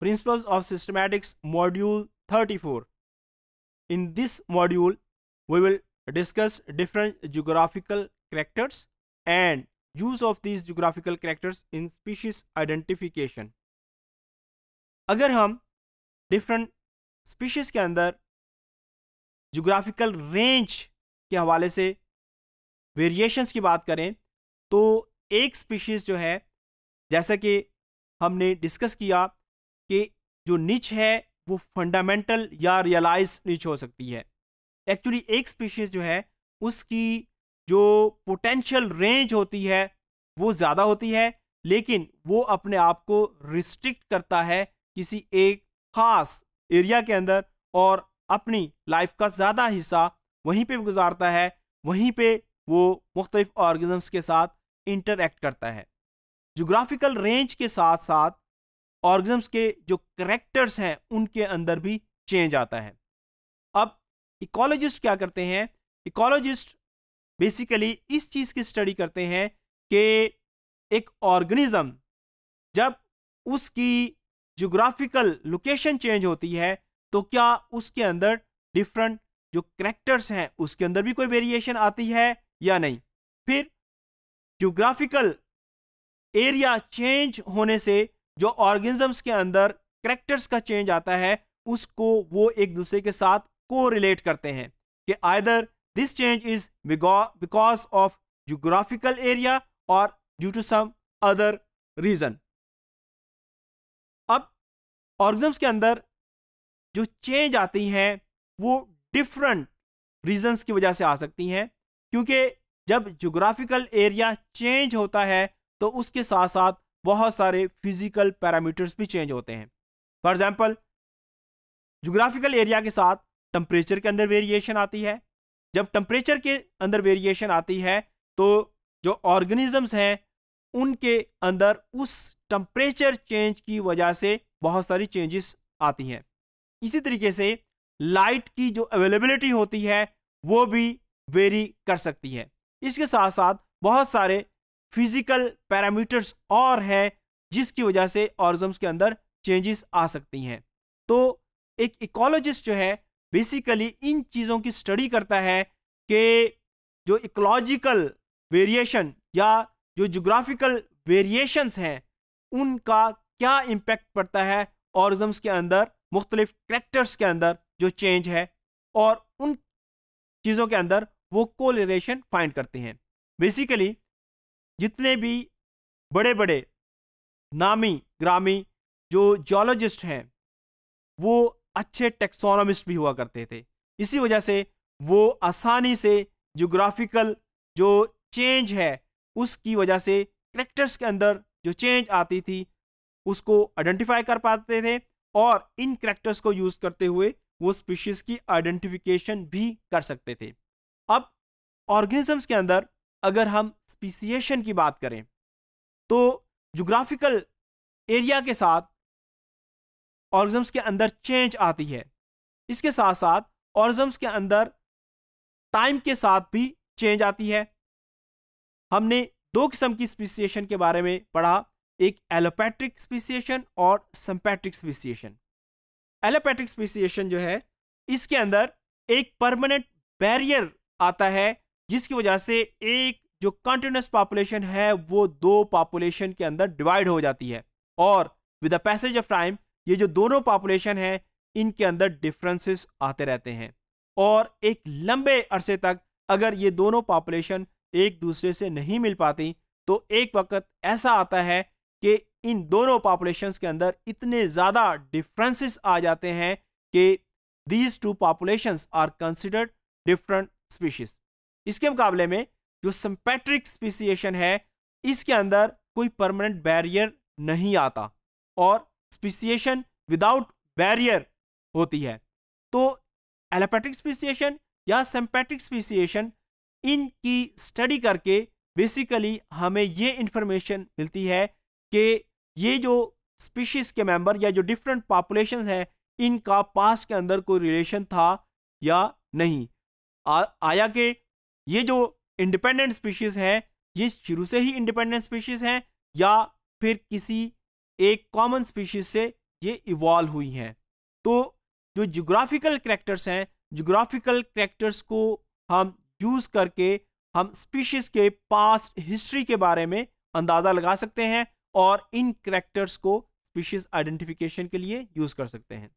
Principles of Systematics Module 34. In this module, we will discuss different geographical characters and use of these geographical characters in species identification. agar hum different species ke andar geographical range ke hawale se variations ki baat kare to ek species jo hai jaisa ki हमने discuss किया कि जो निच है वो fundamental या realise निच हो सकती है एक्चुअली एक स्पीशीज़ जो है उसकी जो पोटेंशियल रेंज होती है वो ज़्यादा होती है लेकिन वो अपने आप को रिस्ट्रिक्ट करता है किसी एक ख़ास एरिया के अंदर और अपनी लाइफ का ज़्यादा हिस्सा वहीं पे गुजारता है वहीं पे वो मुख्तलिफ ऑर्गेजम्स के साथ इंटरेक्ट करता है जोग्राफिकल रेंज के साथ साथ ऑर्गेजम्स के जो करेक्टर्स हैं उनके अंदर भी चेंज आता है अब इकोलॉजिस्ट क्या करते हैं इकोलॉजिस्ट बेसिकली इस चीज़ की स्टडी करते हैं कि एक ऑर्गेनिज्म जब उसकी जोग्राफिकल लोकेशन चेंज होती है तो क्या उसके अंदर डिफरेंट जो करेक्टर्स हैं उसके अंदर भी कोई वेरिएशन आती है या नहीं फिर जोग्राफिकल एरिया चेंज होने से जो ऑर्गेनिजम्स के अंदर करेक्टर्स का चेंज आता है उसको वो एक दूसरे के साथ को रिलेट करते हैं कि either this change is because of geographical area और due to some other reason अब ऑर्गेनिजम्स के अंदर जो चेंज आती हैं वो डिफरेंट रीजंस की वजह से आ सकती हैं क्योंकि जब जोग्राफिकल एरिया चेंज होता है तो उसके साथ साथ बहुत सारे फिजिकल पैरामीटर्स भी चेंज होते हैं फॉर एग्जाम्पल जोग्राफिकल एरिया के साथ टम्परेचर के अंदर वेरिएशन आती है जब टम्परेचर के अंदर वेरिएशन आती है तो जो ऑर्गेनिजम्स हैं उनके अंदर उस टम्परेचर चेंज की वजह से बहुत सारी चेंजेस आती हैं इसी तरीके से लाइट की जो अवेलेबिलिटी होती है वो भी वेरी कर सकती है इसके साथ साथ बहुत सारे फिजिकल पैरामीटर्स और है जिसकी वजह से ऑर्गजम्स के अंदर चेंजेस आ सकती हैं तो एक इकोलॉजिस्ट जो है बेसिकली इन चीज़ों की स्टडी करता है कि जो इकोलॉजिकल वेरिएशन या जो जोग्राफिकल वेरिएशंस हैं उनका क्या इम्पेक्ट पड़ता है ऑर्जम्स के अंदर मुख्तलिफ करेक्टर्स के अंदर जो चेंज है और उन चीज़ों के अंदर वो कोलेशन फाइंड करते हैं बेसिकली जितने भी बड़े बड़े नामी ग्रामी जो जोलॉजिस्ट हैं वो अच्छे टेक्सोनोमिस्ट भी हुआ करते थे इसी वजह से वो आसानी से जोग्राफिकल जो चेंज है उसकी वजह से करेक्टर्स के अंदर जो चेंज आती थी उसको आइडेंटिफाई कर पाते थे और इन करेक्टर्स को यूज़ करते हुए वो स्पीशीज़ की आइडेंटिफिकेशन भी कर सकते थे अब ऑर्गेनिजम्स के अंदर अगर हम स्पीसीशन की बात करें तो जोग्राफिकल एरिया के साथ ऑर्गजम्स के अंदर चेंज आती है इसके साथ साथ ऑर्गजम्स के अंदर टाइम के साथ भी चेंज आती है हमने दो किस्म की स्पीसीशन के बारे में पढ़ा एक एलोपैट्रिक स्पीसीशन और सम्पैट्रिक स्पीसीशन एलोपैट्रिक स्पीसीशन जो है इसके अंदर एक परमानेंट बैरियर आता है जिसकी वजह से एक जो कंटिन्यूस पॉपुलेशन है वो दो पॉपुलेशन के अंदर डिवाइड हो जाती है और with the passage of time ये जो दोनों पॉपुलेशन है इनके अंदर डिफरेंसेस आते रहते हैं और एक लंबे अरसे तक अगर ये दोनों पॉपुलेशन एक दूसरे से नहीं मिल पाती तो एक वक्त ऐसा आता है कि इन दोनों पॉपुलेशन के अंदर इतने ज़्यादा डिफरेंसेस आ जाते हैं कि these two population are considered different species इसके मुकाबले में जो सम्पेट्रिक स्पीसीशन है इसके अंदर कोई परमानेंट बैरियर नहीं आता और स्पीसीशन विदाउट बैरियर होती है तो एलोपैट्रिक स्पीसीशन या सम्पेट्रिक स्पीसीशन इनकी स्टडी करके बेसिकली हमें ये इंफॉर्मेशन मिलती है कि ये जो स्पीशीज़ के मेंबर या जो डिफरेंट पॉपुलेशन है इनका पास के अंदर कोई रिलेशन था या नहीं आ, आया के ये जो इंडिपेंडेंट स्पीशीज हैं ये शुरू से ही इंडिपेंडेंट स्पीशीज हैं या फिर किसी एक कॉमन स्पीशीज से ये इवॉल्व हुई हैं तो जो जोग्राफिकल करेक्टर्स हैं जोग्राफिकल करेक्टर्स को हम यूज़ करके हम स्पीशीज़ के पास्ट हिस्ट्री के बारे में अंदाज़ा लगा सकते हैं और इन करेक्टर्स को स्पीशीज़ आइडेंटिफिकेशन के लिए यूज़ कर सकते हैं